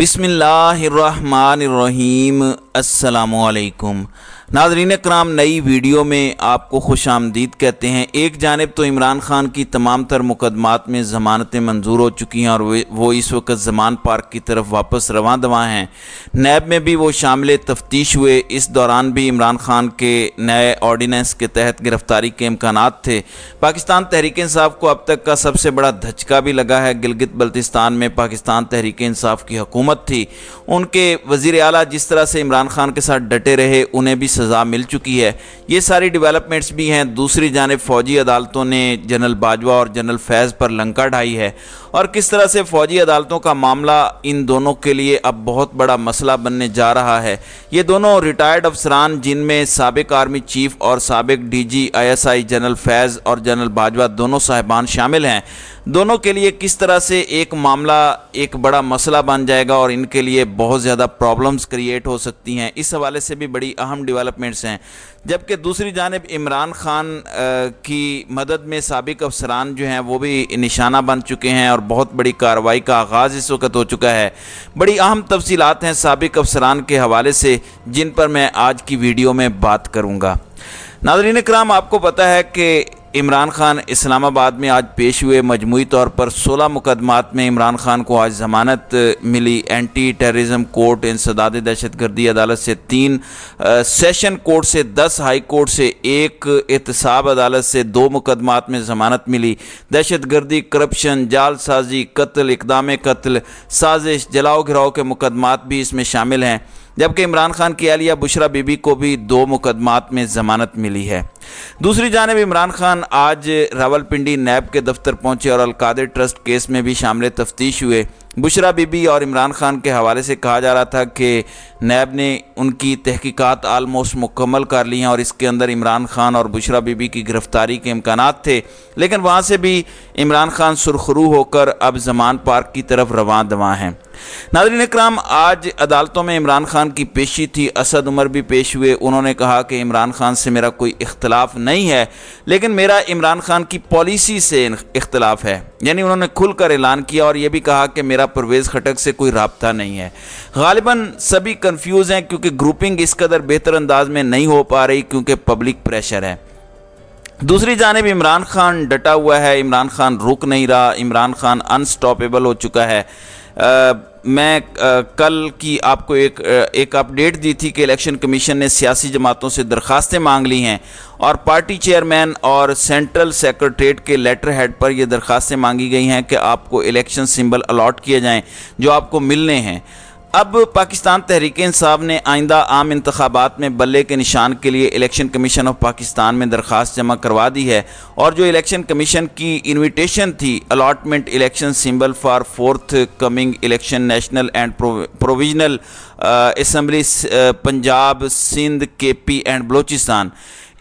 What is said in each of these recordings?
বিসমিল্লাহ রহমান রহিম আসসালামু আলাইকুম नाजरीन कराम नई वीडियो में आपको खुश आमदीद कहते हैं एक जानब तो इमरान खान की तमाम तर मुकदमात में ज़मानतें मंजूर हो चुकी हैं और वो इस वक्त जमान पार्क की तरफ वापस रवा दवा हैं नैब में भी वो शामिल तफ्तीश हुए इस दौरान भी इमरान खान के नए ऑर्डीनेंस के तहत गिरफ्तारी के इम्कान थे पाकिस्तान तहरीक इसाफ को अब तक का सबसे बड़ा धचका भी लगा है गिलगित बल्तिस्तान में पाकिस्तान तहरीक इसाफ़ की हकूमत थी उनके वज़ी अला जिस तरह से इमरान खान के साथ डटे रहे उन्हें भी सज़ा मिल चुकी है ये सारी डेवलपमेंट्स भी हैं दूसरी जानब फ़ौजी अदालतों ने जनरल बाजवा और जनरल फैज़ पर लंका ढाई है और किस तरह से फ़ौजी अदालतों का मामला इन दोनों के लिए अब बहुत बड़ा मसला बनने जा रहा है ये दोनों रिटायर्ड अफसरान जिनमें सबक आर्मी चीफ और सबक D G I S I general Faiz और जनरल बाजवा दोनों साहिबान शामिल हैं दोनों के लिए किस तरह से एक मामला एक बड़ा मसला बन जाएगा और इनके लिए बहुत ज़्यादा प्रॉब्लम्स क्रिएट हो सकती हैं इस हवाले से भी बड़ी अहम डेवलपमेंट्स हैं जबकि दूसरी जानब इमरान खान की मदद में सबक अफसरान जो हैं वो भी निशाना बन चुके हैं और बहुत बड़ी कार्रवाई का आगाज़ इस वक्त हो चुका है बड़ी अहम तफसीत हैं सबक अफसरान के हवाले से जिन पर मैं आज की वीडियो में बात करूँगा नाजरीन कराम आपको पता है कि इमरान खान इस्लामाबाद में आज पेश हुए मजमू तौर पर 16 मुकदमात में इमरान खान को आज जमानत मिली एंटी टेररिज्म कोर्ट इंसदाद दहशत गर्दी अदालत से तीन आ, सेशन कोर्ट से दस हाई कोर्ट से एक एहतसाब अदालत से दो मुकदमात में जमानत मिली दहशत गर्दी करप्शन जाल साजी कत्ल इकदाम कत्ल साजिश जलाओ घिराव के मुकदमात भी इसमें शामिल हैं जबकि इमरान खान की अलिया बुशरा बीबी को भी दो मुकदमात में ज़मानत मिली है दूसरी जानब इमरान खान आज रावलपिंडी नैब के दफ्तर पहुंचे और अलकादिर ट्रस्ट केस में भी शामिल तफ्तीश हुए बुशरा बीबी और इमरान खान के हवाले से कहा जा रहा था कि नैब ने उनकी तहकीकात आलमोस्ट मुकम्मल कर ली हैं और इसके अंदर इमरान खान और बुशरा बीबी की गिरफ्तारी के इम्कान थे लेकिन वहाँ से भी इमरान खान सुरखरू होकर अब जमान पार्क की तरफ रवा दवा हैं नादरीन कराम आज अदालतों में इमरान खान की पेशी थी असद उमर भी पेश हुए उन्होंने कहा कि इमरान खान से मेरा कोई इख्तला इख्तलाफ नहीं है लेकिन मेरा इमरान खान की पॉलिसी से इख्तलाफ है यानी उन्होंने खुलकर ऐलान किया और यह भी कहा कि मेरा परवेज़ खटक से कोई रबता नहीं है गालिबा सभी कन्फ्यूज़ हैं क्योंकि ग्रुपिंग इस कदर बेहतर अंदाज में नहीं हो पा रही क्योंकि पब्लिक प्रेशर है दूसरी जानब इमरान खान डटा हुआ है इमरान खान रुक नहीं रहा इमरान खान अनस्टॉपेबल हो चुका है आ, मैं कल की आपको एक एक अपडेट दी थी कि इलेक्शन कमीशन ने सियासी जमातों से दरखास्तें मांग ली हैं और पार्टी चेयरमैन और सेंट्रल सेक्रेटरीट के लेटर हेड पर यह दरखास्तें मांगी गई हैं कि आपको इलेक्शन सिंबल अलाट किए जाएं जो आपको मिलने हैं अब पाकिस्तान तहरीक इंसाब ने आइंदा आम इंतबात में बल्ले के निशान के लिए इलेक्शन कमीशन ऑफ पाकिस्तान में दरख्वास्त जमा करवा दी है और जो इलेक्शन कमीशन की इन्विटेशन थी allotment election symbol for forthcoming election national and provincial assembly Punjab Sindh K P and Balochistan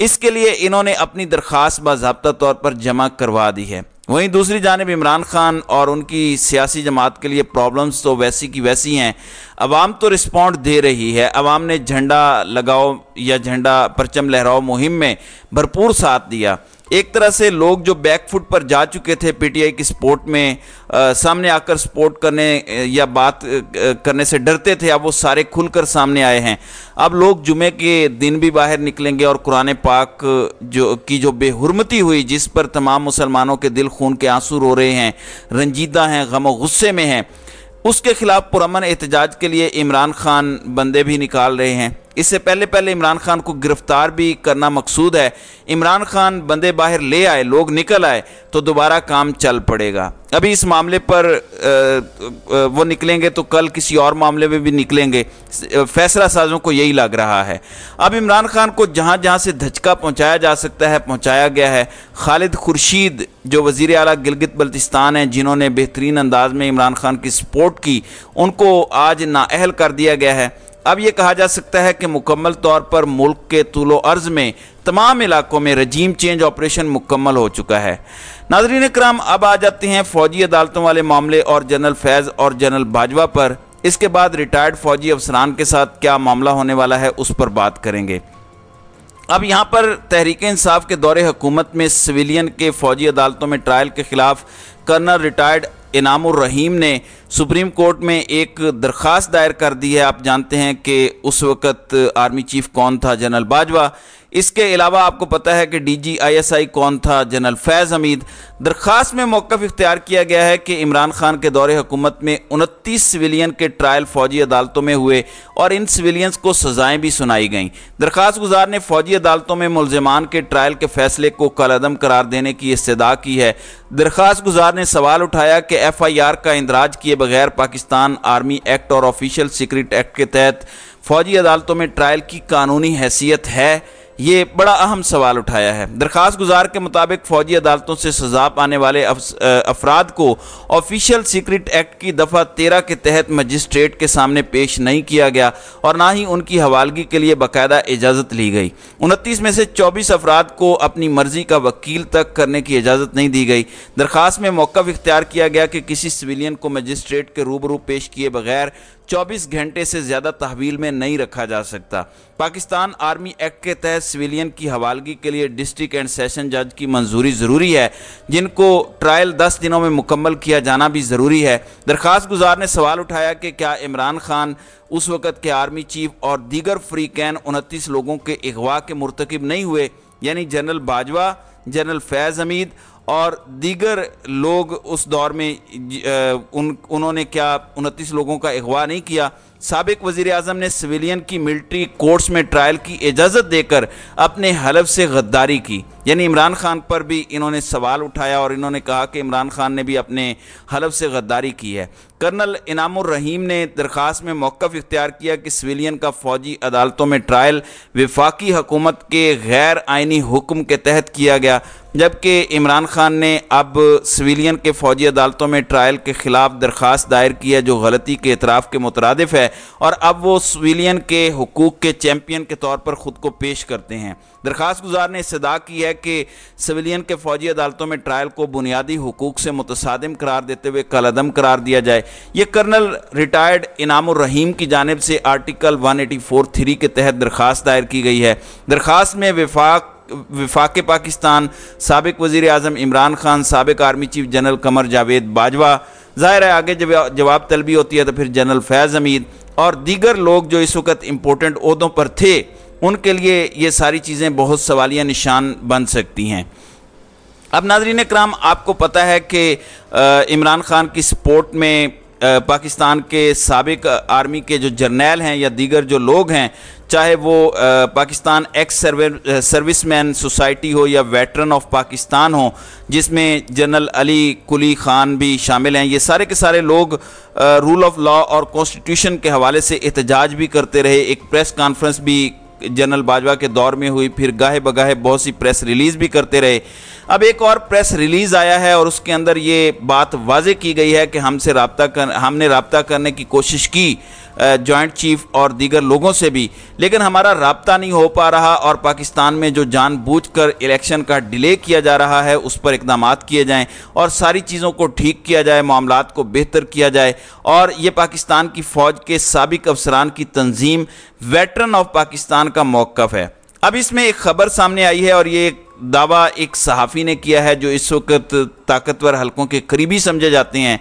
इसके लिए इन्होंने अपनी दरख्वास्त बाबा तौर पर जमा करवा दी है वहीं दूसरी जानब इमरान खान और उनकी सियासी जमात के लिए प्रॉब्लम्स तो वैसी की वैसी हैं अवाम तो रिस्पॉन्ड दे रही है अवाम ने झंडा लगाओ या झंडा परचम लहराओ मुहिम में भरपूर साथ दिया एक तरह से लोग जो बैकफुट पर जा चुके थे पीटीआई की स्पोर्ट में आ, सामने आकर स्पोर्ट करने या बात करने से डरते थे अब वो सारे खुलकर सामने आए हैं अब लोग जुमे के दिन भी बाहर निकलेंगे और कुरान पाक जो की जो बेहरमती हुई जिस पर तमाम मुसलमानों के दिल खून के आंसू रो रहे हैं रंजीदा हैं गम गुस्से में हैं उसके खिलाफ पुरमन एहतजाज के लिए इमरान खान बंदे भी निकाल रहे हैं इससे पहले पहले इमरान खान को गिरफ्तार भी करना मकसूद है इमरान खान बंदे बाहर ले आए लोग निकल आए तो दोबारा काम चल पड़ेगा अभी इस मामले पर वो निकलेंगे तो कल किसी और मामले में भी निकलेंगे फैसला साजों को यही लग रहा है अब इमरान खान को जहाँ जहाँ से धचका पहुँचाया जा सकता है पहुँचाया गया है खालिद खुर्शीद जो वज़ी अला गिलगित बल्तिस्तान हैं जिन्होंने बेहतरीन अंदाज में इमरान खान की सपोर्ट की उनको आज नाअहल कर दिया गया है अब यह कहा जा सकता है कि मुकम्मल तौर पर मुल्क के तूलो अर्ज में तमाम इलाकों में रजीम चेंज ऑपरेशन मुकम्मल हो चुका है नाजरीन कराम अब आ जाते हैं फौजी अदालतों वाले मामले और जनरल फैज़ और जनरल बाजवा पर इसके बाद रिटायर्ड फौजी अफसरान के साथ क्या मामला होने वाला है उस पर बात करेंगे अब यहाँ पर तहरीक इंसाफ के दौरे हुकूमत में सिविलियन के फौजी अदालतों में ट्रायल के खिलाफ कर्नल रिटायर्ड इनाम ने सुप्रीम कोर्ट में एक दरख्वास्त दायर कर दी है आप जानते हैं कि उस वक़्त आर्मी चीफ कौन था जनरल बाजवा इसके अलावा आपको पता है कि डी जी आई एस आई कौन था जनरल फैज़ हमीद दरख्वास्त में मौक़ इख्तियार किया गया है कि इमरान खान के दौरे हुकूमत में उनतीस सिविलियन के ट्रायल फौजी अदालतों में हुए और इन सिविलियंस को सजाएं भी सुनाई गईं दरख्वास्त गुजार ने फौजी अदालतों में मुलजमान के ट्रायल के फैसले को कलदम करार देने की इस्तः की है दरख्वास्त गुजार ने सवाल उठाया कि एफ आई आर का इंदराज किए बगैर पाकिस्तान आर्मी एक्ट और ऑफिशियल सीक्रेट एक्ट के तहत फौजी अदालतों में ट्रायल की कानूनी हैसियत है ये बड़ा अहम सवाल उठाया है दरख्वास्त गुजार के मुताबिक फौजी अदालतों से सजा पाने वाले अफराद को ऑफिशियल सीक्रेट एक्ट की दफ़ा तेरह के तहत मजिस्ट्रेट के सामने पेश नहीं किया गया और ना ही उनकी हवालगी के लिए बाकायदा इजाज़त ली गई उनतीस में से चौबीस अफराद को अपनी मर्जी का वकील तक करने की इजाज़त नहीं दी गई दरख्वास्त में मौक़ इख्तियार किया गया कि किसी सिविलियन को मजिस्ट्रेट के रूबरू पेश किए बगैर 24 घंटे से ज़्यादा तहवील में नहीं रखा जा सकता पाकिस्तान आर्मी एक्ट के तहत सिविलियन की हवालगी के लिए डिस्ट्रिक्ट एंड सेशन जज की मंजूरी ज़रूरी है जिनको ट्रायल 10 दिनों में मुकम्मल किया जाना भी ज़रूरी है दरख्वास्त गुजार ने सवाल उठाया कि क्या इमरान खान उस वक़्त के आर्मी चीफ और दीगर फ्री कैन उनतीस लोगों के अगवा के मरतकब नहीं हुए यानी जनरल बाजवा जनरल फैज़ हमीद और दीगर लोग उस दौर में उन उन्होंने क्या उनतीस लोगों का अगवा नहीं किया सबक वज़ी अजम ने सिविलियन की मिल्ट्री कोर्ट्स में ट्रायल की इजाज़त देकर अपने हलफ से गद्दारी की यानी इमरान खान पर भी इन्होंने सवाल उठाया और इन्होंने कहा कि इमरान खान ने भी अपने हलफ से गद्दारी की है कर्नल इनामीम रहीम ने दरख्वास्त में मौक़ इख्तियार किया कि सिविलियन का फौजी अदालतों में ट्रायल विफाकी हकूमत के गैर आइनी हुक्म के तहत किया गया जबकि इमरान खान ने अब सिविलियन के फौजी अदालतों में ट्रायल के ख़िलाफ़ दरख्वास्त दायर की है जो गलती के इतराफ़ के मुतरद है और अब वो सिविलियन के हकूक़ के चैम्पियन के तौर पर ख़ुद को पेश करते हैं दरख्वास्त गुजार ने इस्तः की है कि सिविलियन के फौजी अदालतों में ट्रायल को बुनियादी हकूक़ से मुतसादम करार देते हुए कलदम करार दिया जाए ये कर्नल रिटायर्ड इनाम रहीम की जानब से article one eighty four three के तहत दरख्वास्त दायर की गई है दरख्वास्त में विफाक विफाक पाकिस्तान सबक वज़ी अजम इमरान खान सबक army chief general Qamar Javed Bajwa ज़ाहिर है आगे जब जवाब तलबी होती है तो फिर जनरल फैज़ हमीद और दीगर लोग जो इस वक्त इम्पोर्टेंट अहदों पर थे उनके लिए ये सारी चीज़ें बहुत सवालिया निशान बन सकती हैं अब नाजरीन कराम आपको पता है कि इमरान खान की सपोर्ट में पाकिस्तान के सबक आर्मी के जो जर्नैल हैं या दीगर जो लोग हैं चाहे वो Pakistan ex service man society हो या वेटरन ऑफ पाकिस्तान हो जिसमें जनरल अली कुली खान भी शामिल हैं ये सारे के सारे लोग रूल ऑफ लॉ और कॉन्स्टिट्यूशन के हवाले से एहतजाज भी करते रहे एक प्रेस कॉन्फ्रेंस भी जनरल बाजवा के दौर में हुई फिर गाहे बगाहे बहुत सी प्रेस रिलीज भी करते रहे अब एक और प्रेस रिलीज़ आया है और उसके अंदर ये बात वाजे की गई है कि हमसे रबता कर हमने रबता करने की कोशिश की जॉइंट चीफ और दीगर लोगों से भी लेकिन हमारा रबता नहीं हो पा रहा और पाकिस्तान में जो जानबूझकर इलेक्शन का डिले किया जा रहा है उस पर इकदाम किए जाएँ और सारी चीज़ों को ठीक किया जाए मामला को बेहतर किया जाए और ये पाकिस्तान की फ़ौज के सबक अफसरान की तंजीम वेटरन ऑफ पाकिस्तान का मौक़ है अब इसमें एक खबर सामने आई है और ये दावा एक सहाफ़ी ने किया है जो इस वक्त ताकतवर हलकों के करीबी समझे जाते हैं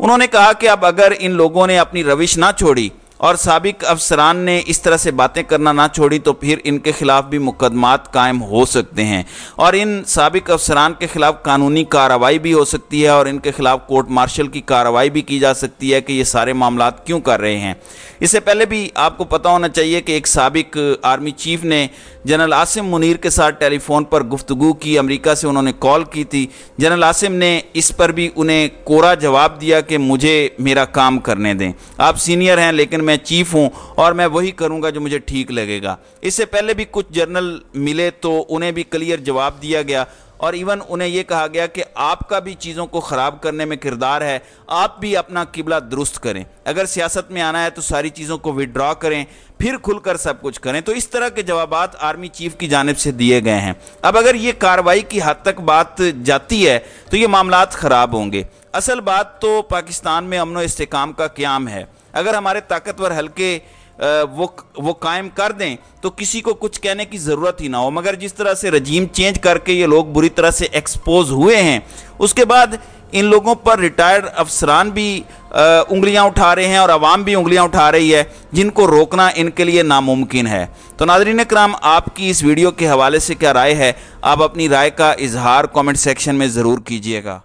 उन्होंने कहा कि अब अगर इन लोगों ने अपनी रविश ना छोड़ी और सबक अफसरान ने इस तरह से बातें करना ना छोड़ी तो फिर इनके खिलाफ भी मुकदमात कायम हो सकते हैं और इन सबक अफसरान के खिलाफ कानूनी कार्रवाई भी हो सकती है और इनके खिलाफ कोर्ट मार्शल की कार्रवाई भी की जा सकती है कि ये सारे मामला क्यों कर रहे हैं इससे पहले भी आपको पता होना चाहिए कि एक सबक आर्मी चीफ ने जनरल आसिम मुनीर के साथ टेलीफोन पर गुफ्तु की अमेरिका से उन्होंने कॉल की थी जनरल आसिम ने इस पर भी उन्हें कोरा जवाब दिया कि मुझे मेरा काम करने दें आप सीनियर हैं लेकिन मैं मैं चीफ हूँ और मैं वही करूँगा जो मुझे ठीक लगेगा इससे पहले भी कुछ जर्नल मिले तो उन्हें भी क्लियर जवाब दिया गया और इवन उन्हें यह कहा गया कि आपका भी चीज़ों को ख़राब करने में किरदार है आप भी अपना किबला दुरुस्त करें अगर सियासत में आना है तो सारी चीज़ों को विड्रॉ करें फिर खुलकर सब कुछ करें तो इस तरह के जवाब आर्मी चीफ की जानब से दिए गए हैं अब अगर ये कार्रवाई की हद तक बात जाती है तो ये मामला ख़राब होंगे असल बात तो पाकिस्तान में अमन इसकाम का क्याम है अगर हमारे ताकतवर हल्के वो वो कायम कर दें तो किसी को कुछ कहने की ज़रूरत ही ना हो मगर जिस तरह से रजीम चेंज करके ये लोग बुरी तरह से एक्सपोज हुए हैं उसके बाद इन लोगों पर रिटायर्ड अफसरान भी उंगलियां उठा रहे हैं और आवाम भी उंगलियां उठा रही है जिनको रोकना इनके लिए नामुमकिन है तो नादरीन कराम आपकी इस वीडियो के हवाले से क्या राय है आप अपनी राय का इजहार कमेंट सेक्शन में ज़रूर कीजिएगा